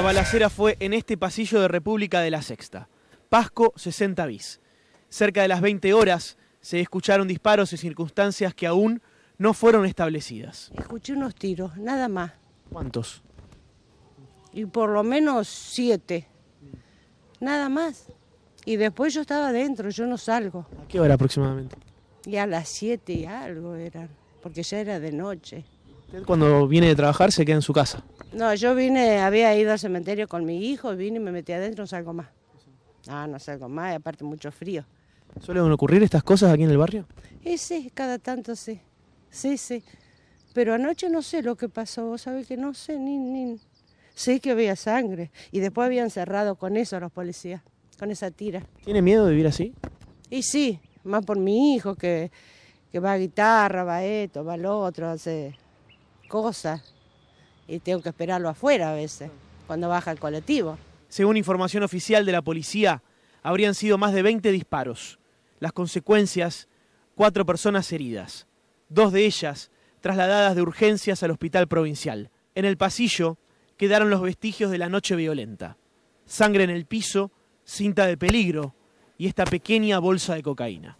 La balacera fue en este pasillo de República de la Sexta, Pasco 60 bis. Cerca de las 20 horas se escucharon disparos y circunstancias que aún no fueron establecidas. Escuché unos tiros, nada más. ¿Cuántos? Y por lo menos siete, nada más. Y después yo estaba adentro, yo no salgo. ¿A qué hora aproximadamente? Ya a las siete y algo eran, porque ya era de noche. ¿Usted cuando viene de trabajar se queda en su casa? No, yo vine, había ido al cementerio con mi hijo, vine y me metí adentro, no salgo más. Ah, no salgo más, aparte mucho frío. ¿Suelen ocurrir estas cosas aquí en el barrio? sí, cada tanto sí. Sí, sí. Pero anoche no sé lo que pasó, vos que no sé, ni, ni... Sé que había sangre. Y después habían cerrado con eso los policías, con esa tira. ¿Tiene miedo de vivir así? Y sí, más por mi hijo que, que va a guitarra, va a esto, va al otro, hace cosas y tengo que esperarlo afuera a veces, cuando baja el colectivo. Según información oficial de la policía, habrían sido más de 20 disparos. Las consecuencias, cuatro personas heridas, dos de ellas trasladadas de urgencias al hospital provincial. En el pasillo quedaron los vestigios de la noche violenta. Sangre en el piso, cinta de peligro y esta pequeña bolsa de cocaína.